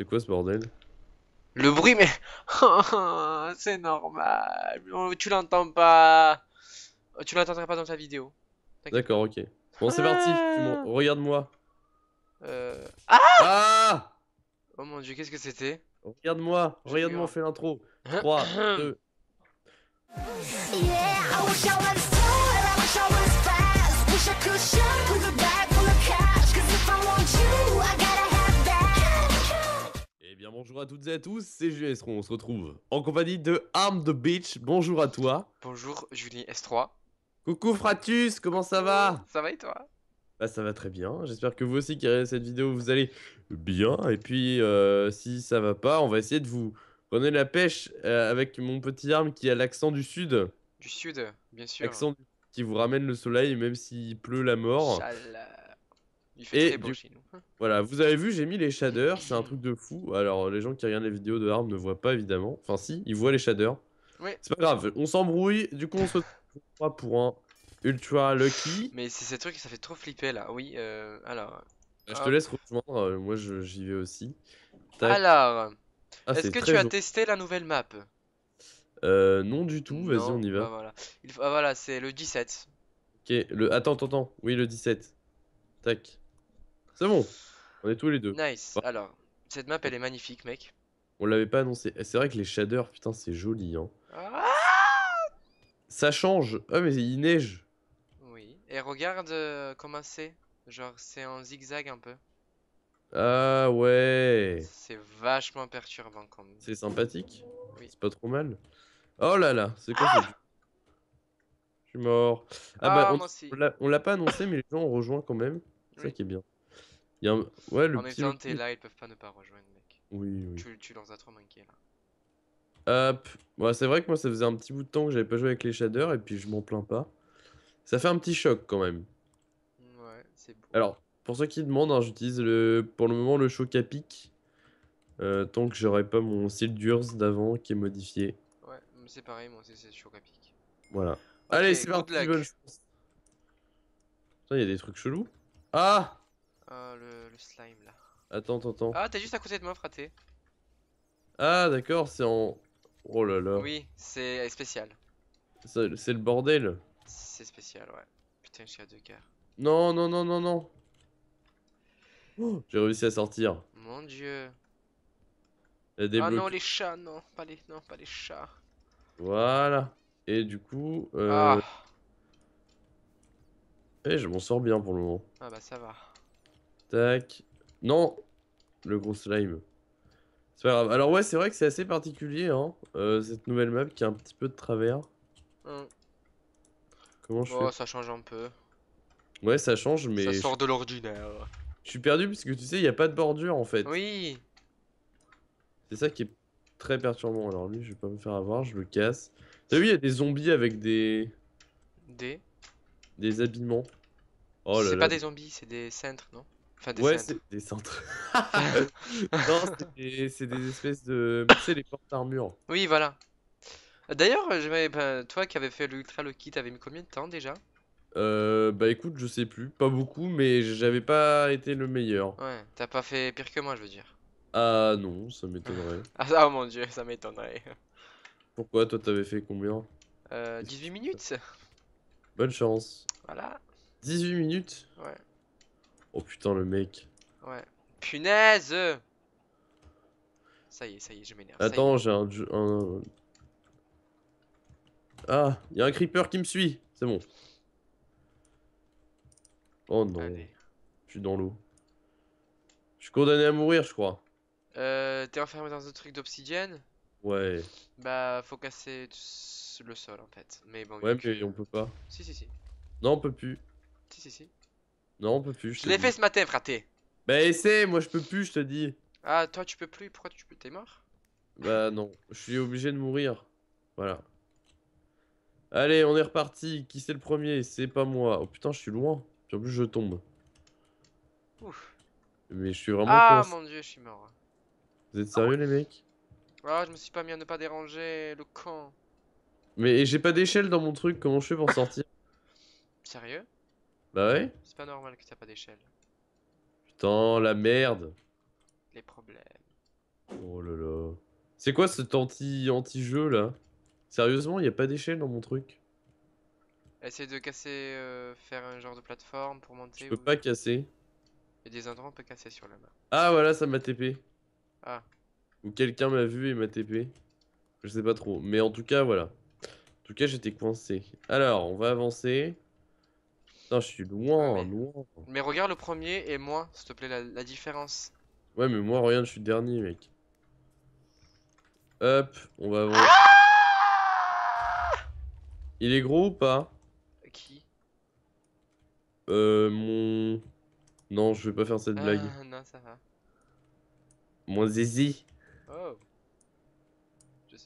C'est quoi ce bordel Le bruit, mais. c'est normal. Oh, tu l'entends pas. Oh, tu l'entendras pas dans ta vidéo. D'accord, ok. Bon, c'est parti. Ah. Regarde-moi. Euh... Ah, Oh mon dieu, qu'est-ce que c'était Regarde-moi, regarde-moi, on fait l'intro. 3, 2. à toutes et à tous, c'est Julien Estron, on se retrouve en compagnie de Arm the Beach. Bonjour à toi. Bonjour Julien S3. Coucou Fratus, comment ça va Ça va et toi Bah ça va très bien, j'espère que vous aussi qui regardez cette vidéo vous allez bien. Et puis euh, si ça va pas, on va essayer de vous donner la pêche euh, avec mon petit arme qui a l'accent du sud. Du sud, bien sûr. Accent qui vous ramène le soleil même s'il pleut la mort. Il fait et très voilà, vous avez vu, j'ai mis les shaders, c'est un truc de fou. Alors, les gens qui regardent les vidéos de Arm ne voient pas évidemment. Enfin, si, ils voient les shaders. C'est pas grave, on s'embrouille, du coup, on se retrouve pour un ultra lucky. Mais c'est ce truc qui ça fait trop flipper là, oui. Euh, alors. Bah, je te laisse rejoindre, euh, moi j'y vais aussi. Alors, ah, est-ce que tu as testé la nouvelle map euh, non du tout, vas-y on y va. Bah, ah, voilà, c'est le 17. Ok, le... attends, attends, attends, oui le 17. Tac. C'est bon. On est tous les deux. Nice. Alors, cette map, elle est magnifique, mec. On l'avait pas annoncé. Eh, c'est vrai que les shaders, putain, c'est joli. Hein. Ah ça change. Ah, mais il neige. Oui. Et regarde euh, comment c'est. Genre, c'est en zigzag un peu. Ah ouais. C'est vachement perturbant quand même. C'est sympathique. Oui. C'est pas trop mal. Oh là là, c'est quoi ah ce... ça Je suis mort. Ah, bah, ah, on, l'a pas annoncé, mais les gens ont rejoint quand même. C'est ça qui est bien. Y a ouais, le en petit là, ils peuvent pas ne pas rejoindre, mec. Oui, oui. Tu, leur as trop manqué, là. Hop. Ah, ouais, c'est vrai que moi, ça faisait un petit bout de temps que j'avais pas joué avec les shaders, et puis je m'en plains pas. Ça fait un petit choc, quand même. Ouais, c'est beau. Alors, pour ceux qui demandent, hein, j'utilise le, pour le moment le choc à euh, tant que j'aurai pas mon style d'Urs d'avant qui est modifié. Ouais, c'est pareil, moi c'est choc à Voilà. Allez, c'est parti, bonne Il y a des trucs chelous. Ah ah, le, slime là. Attends, attends, attends. Ah, t'es juste à côté de moi, fraté. Ah, d'accord, c'est en. Oh là là. Oui, c'est spécial. C'est le bordel. C'est spécial, ouais. Putain, je suis à deux cœurs. Non, non, non, non, non. Oh, j'ai réussi à sortir. Mon dieu. Ah non, les chats, non, pas les, non, pas les chats. Voilà. Et du coup. Euh, ah. Eh, je m'en sors bien pour le moment. Ah bah ça va. Tac. Non Le gros slime. C'est pas grave. Alors ouais, c'est vrai que c'est assez particulier, hein, euh, cette nouvelle map qui a un petit peu de travers. Hmm. Comment je oh, ça change un peu. Ouais, ça change, mais... Ça sort de l'ordinaire. Je suis perdu parce que tu sais, il n'y a pas de bordure, en fait. Oui C'est ça qui est très perturbant. Alors lui, je vais pas me faire avoir, je le casse. T'as vu, il y a des zombies avec des... Des Des habillements. Oh c'est pas des zombies, c'est des cintres, non ouais, c'est des centres. non, c'est des, espèces de. C'est les portes armures. Oui, voilà. D'ailleurs, euh, bah, toi qui avais fait l'Ultra Loki, t'avais mis combien de temps déjà euh, Bah écoute, je sais plus. Pas beaucoup, mais j'avais pas été le meilleur. Ouais, t'as pas fait pire que moi, je veux dire. Ah non, ça m'étonnerait. ah oh, mon dieu, ça m'étonnerait. Pourquoi toi t'avais fait combien euh, 18 minutes Bonne chance. Voilà. 18 minutes Ouais. Oh putain, le mec. Ouais. Punaise Ça y est, ça y est, je m'énerve. Attends, j'ai un, Ah, il y a un creeper qui me suit. C'est bon. Oh non. Je suis dans l'eau. Je suis condamné à mourir, je crois. Euh, t'es enfermé dans un truc d'obsidienne Ouais. Bah, faut casser le sol en fait. Mais bon. Ouais, mais on peut pas. Si, si, si. Non, on peut plus. Si, si, si. Non, on peut plus. Je, je l'ai fait ce matin, fraté. Bah, essaie, moi je peux plus, je te dis. Ah, toi tu peux plus, pourquoi tu peux T'es mort Bah, non, je suis obligé de mourir. Voilà. Allez, on est reparti. Qui c'est le premier C'est pas moi. Oh putain, je suis loin. Puis en plus, je tombe. Ouf. Mais je suis vraiment. Ah mon dieu, je suis mort. Vous êtes sérieux, les mecs Ah, je me suis pas mis à ne pas déranger le camp. Mais j'ai pas d'échelle dans mon truc, comment je fais pour sortir Sérieux bah ouais C'est pas normal que t'as pas d'échelle. Putain, la merde Les problèmes. Oh là C'est quoi cet anti-jeu là Sérieusement, il a pas d'échelle dans mon truc. Essaye de casser, euh, faire un genre de plateforme pour monter. Je peux pas casser. Il des endroits on peut casser sur la main. Ah voilà, ça m'a TP. Ah. Ou quelqu'un m'a vu et m'a TP. Je sais pas trop. Mais en tout cas, voilà. En tout cas, j'étais coincé. Alors, on va avancer. Putain je suis loin, ah, mais... loin. Mais regarde le premier et moi, s'il te plaît, la, différence. Ouais, mais moi, regarde, je suis dernier, mec. Hop, on va ah voir Il est gros ou pas Qui Euh, mon... Non, je vais pas faire cette ah, blague. Non, ça va. Mon zizi. Oh.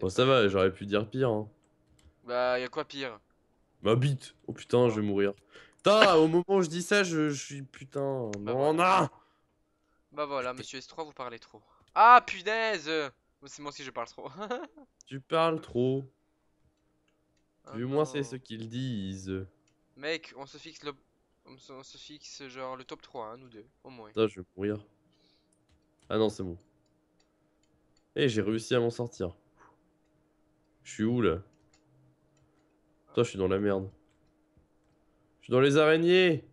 bon, ça va, j'aurais pu dire pire. Hein. Bah, y'a quoi pire Ma bah, bite Oh putain, je vais mourir. Putain, au moment où je dis ça, je, suis putain. Bah voilà. Bah voilà, monsieur S3, vous parlez trop. Ah punaise C'est moi aussi, je parle trop. tu parles trop. du moins, c'est oh. ce qu'ils disent. Mec, on se fixe le. On se, fixe genre le top 3, hein, nous deux, au moins. je vais mourir. Ah non, c'est bon. Eh, j'ai réussi à m'en sortir. Je suis où là Toi, je suis dans la merde. Je suis dans les araignées.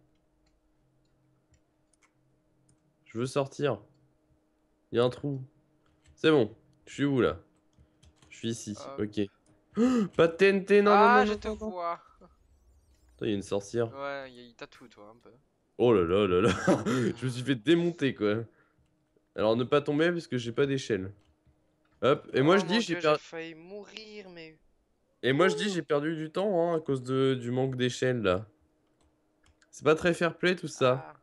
Je veux sortir. Il y a un trou. C'est bon. Je suis où là Je suis ici. Euh. Ok. Oh, pas de TNT, non, ah, non, je te vois. Toi, il y a une sorcière. Ouais, il t'a tout, toi, un peu. Oh là là là là. je me suis fait démonter, quoi. Alors, ne pas tomber parce que j'ai pas d'échelle. Hop. Et moi, oh je dis, j'ai perdu. failli mourir, mais. Et moi, je dis, j'ai perdu du temps, hein, à cause du manque d'échelle, là. C'est pas très fair play tout ça. Ah.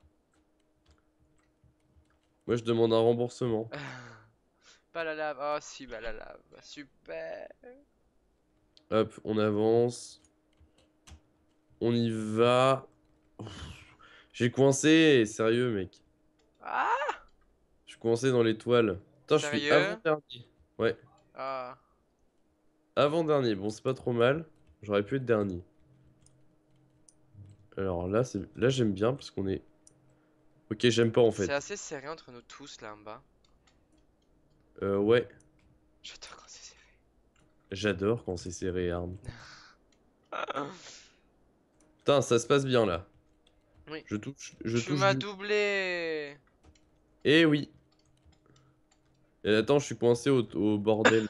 Moi je demande un remboursement. Ah. pas la oh, si, bah la bah, Super. Hop, on avance. On y va. J'ai coincé, sérieux mec. Ah Je suis coincé dans l'étoile. Attends je suis avant-dernier. Ouais. Ah. Avant-dernier, bon c'est pas trop mal. J'aurais pu être dernier. Alors là, c'est là j'aime bien parce qu'on est. Ok, j'aime pas en fait. C'est assez serré entre nous tous là en bas. Euh, ouais. J'adore quand c'est serré. J'adore quand c'est serré, Arm. Putain, ça se passe bien là. Oui. Je touche. Je tu m'as doublé. Eh oui. Et attends, je suis coincé au, au bordel.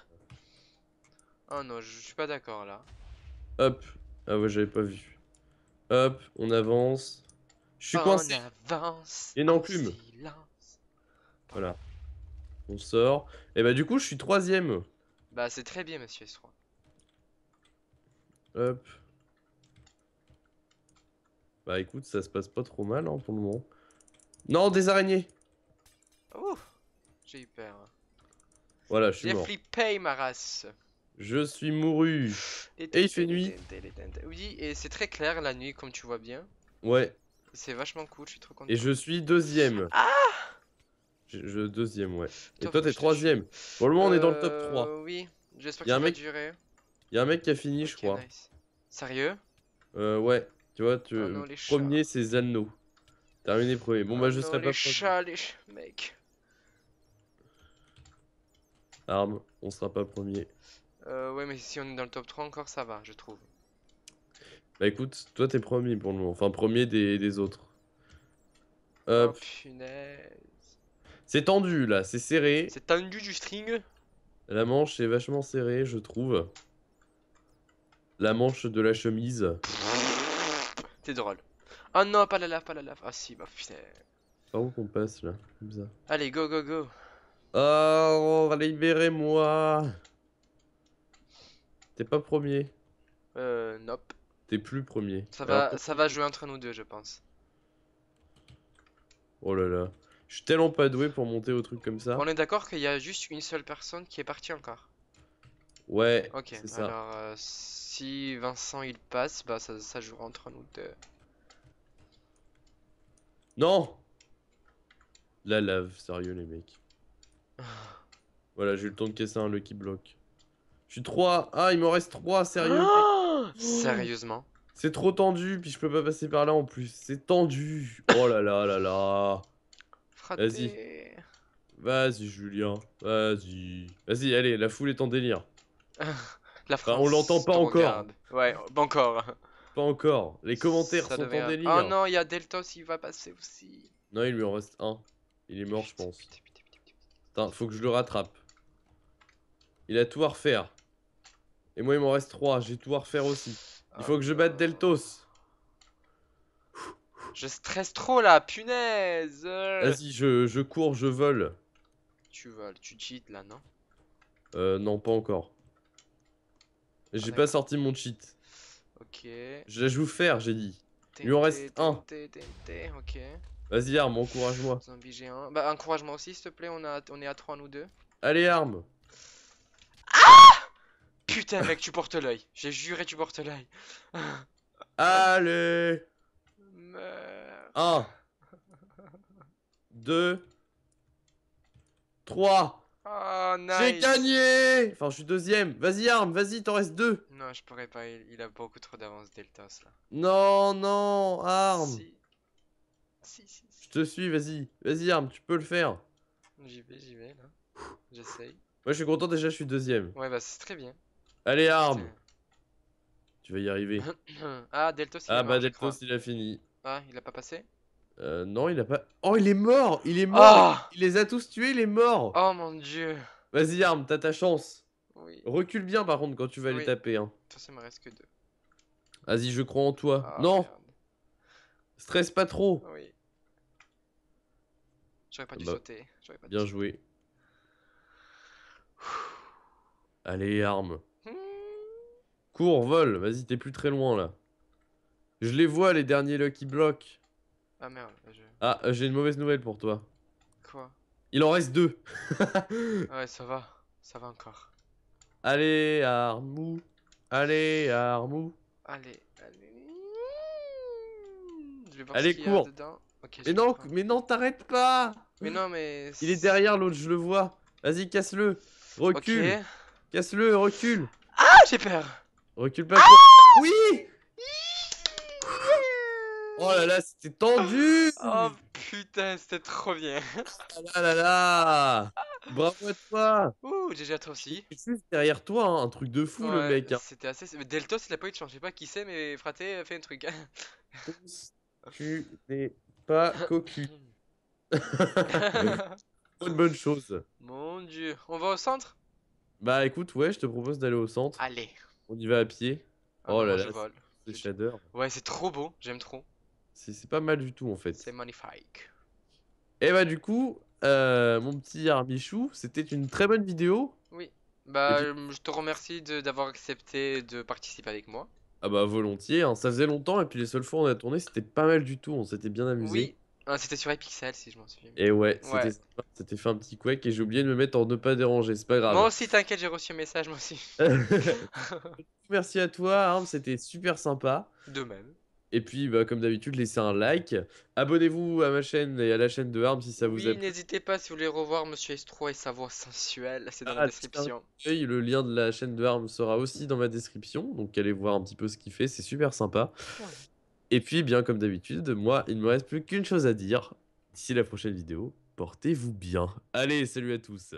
oh non, je suis pas d'accord là. Hop. Ah ouais, j'avais pas vu. Hop, on avance. Je suis coincé. On avance. Et non plus Voilà. On sort. Et bah du coup, je suis troisième. Bah c'est très bien, monsieur S3. Hop. Bah écoute, ça se passe pas trop mal hein, pour le moment. Non, des araignées. Ouh, j'ai eu peur. Voilà, je suis mort. J'ai flippé ma race. Je suis mouru. Et il fait nuit. Oui, et c'est très clair la nuit, comme tu vois bien. Ouais. C'est vachement cool, je suis trop content. Et je suis deuxième. Ah je, deuxième, ouais. et toi, t'es troisième. Pour le moment, on est dans le top 3. Euh, oui, j'espère que ça va durer. Il y a un mec qui a fini, je crois. Sérieux Euh, ouais. Tu vois, tu... Oh premier, c'est Zanno. Terminé premier. Bon, bah, je oh serai les pas chats, Les chats, mec. Arme, on sera pas premier. Euh, ouais, mais si on est dans le top 3 encore, ça va, je trouve. Bah écoute, toi t'es premier pour le moment. Enfin, premier des, autres. Euh, oh, c'est tendu là, c'est serré. C'est tendu du string La manche est vachement serrée, je trouve. La manche de la chemise. T'es drôle. Ah oh, non, pas la lave, pas la lave. Ah si, bah putain. Par où qu'on passe là Allez, go, go, go. Ah, oh, libérez-moi T'es pas premier. Euh, nope. T'es plus premier. Ça va, ça va jouer entre nous deux, je pense. Oh là là. Je suis tellement pas doué pour monter au truc comme ça. On est d'accord qu'il y a juste une seule personne qui est partie encore. Ouais. Ok, alors ça. Euh, si Vincent il passe, bah ça, ça jouera entre nous deux. Non La lave, sérieux les mecs. voilà, j'ai eu le temps de casser un lucky block. Je suis 3. Ah, il me reste 3, sérieux. Ah Sérieusement C'est trop tendu, puis je peux pas passer par là en plus. C'est tendu. Oh là là là là. Vas-y. Vas-y, Julien. Vas-y. Vas-y, allez, la foule est en délire. on l'entend pas encore. Ouais, pas encore. Pas encore. Les commentaires sont en délire. Oh non, il y a Delta s'il il va passer aussi. Non, il lui en reste un. Il est mort, je pense. Putain, faut que je le rattrape. Il a tout à refaire. Et moi, il m'en reste 3. J'ai tout à refaire aussi. Il faut que je batte Deltos. Je stresse trop là, punaise Vas-y, je, cours, je vole. Tu voles, tu cheats là, non Euh, non, pas encore. J'ai ah, pas sorti mon cheat. Ok. Je la joue faire, j'ai dit. Il en reste un. Ok. Vas-y, Arme, encourage-moi. Bah, encourage-moi aussi, s'il te plaît, on, a, on est à 3, nous deux. Allez, Arme Ah Putain, mec, tu portes l'œil. J'ai juré, tu portes l'œil. Allez. 1 Un. Deux. Trois. Oh, J'ai gagné Enfin, je suis deuxième. Vas-y, Arme, vas-y, t'en reste deux. Non, je pourrais pas. Il, a beaucoup trop d'avance, Deltas, là. Non, non, Arme Si. Si, si, Je te suis, vas-y. Vas-y, Arme, tu peux le faire. J'y vais, j'y vais, là. J'essaye. Moi, je suis content déjà, je suis deuxième. Ouais, bah, c'est très bien. Allez, arme Tu vas y arriver. ah, Deltos, Ah, bah, il a fini. Ah, il a pas passé Euh, non, il a pas. Oh, il est mort Il est mort ah Il les a tous tués, il est mort Oh mon dieu Vas-y, arme, t'as ta chance. Recule bien, par contre, quand tu vas les taper. Hein. me reste que deux. Vas-y, je crois en toi. Ah, non Stresse pas trop Oui. J'aurais pas dû bah, sauter. Bien joué. Allez, arme. Cours, vol, vas-y, t'es plus très loin là. Je les vois, les derniers Lucky bloquent. Ah merde, Ah, euh, j'ai une mauvaise nouvelle pour toi. Quoi Il en reste deux. ouais, ça va, ça va encore. Allez, Armou. Allez, Armou. Allez, allez. Je vais voir mais, non, mais, non, t'arrêtes pas. Mais non, mais. Il est derrière l'autre, je le vois. Vas-y, casse-le. Recule. Casse-le, recule. Ah, j'ai peur. Recule pas. Ah oui Oh là là, c'était tendu Oh putain, c'était trop bien Ah là là là Bravo à toi Ouh, trop toi aussi Juste derrière toi, hein, un truc de fou le mec hein. C'était assez... Mais Deltos, il a pas eu de chance, je sais pas qui c'est, mais Fraté fait un truc. tu n'es pas cocu. une bonne chose. Mon dieu. On va au centre Bah écoute, ouais, je te propose d'aller au centre. Allez on y va à pied. Ah, oh là là. C'est Ouais, c'est trop beau, j'aime trop. C'est pas mal du tout en fait. C'est magnifique. Et eh bah ben, du coup, euh, mon petit Armichou, c'était une très bonne vidéo. Oui. Bah euh, je te remercie d'avoir accepté de participer avec moi. Ah bah volontiers, hein. ça faisait longtemps et puis les seules fois où on a tourné, c'était pas mal du tout, on s'était bien amusé. Ah, c'était sur Epixel si je m'en souviens. Et ouais, c'était fait un petit quake et j'ai oublié de me mettre en ne pas déranger, c'est pas grave. Moi aussi, t'inquiète, j'ai reçu un message, moi aussi. Merci à toi, Arm, c'était super sympa. De même. Et puis, bah, comme d'habitude, laissez un like. Abonnez-vous à ma chaîne et à la chaîne de Arm si ça vous a plu. n'hésitez pas si vous voulez revoir Monsieur Estro et sa voix sensuelle, c'est dans la ah, description. le lien de la chaîne de Arm sera aussi dans ma description, donc allez voir un petit peu ce qu'il fait, c'est super sympa. Et puis, bien comme d'habitude, moi, il ne me reste plus qu'une chose à dire. D'ici la prochaine vidéo, portez-vous bien. Allez, salut à tous.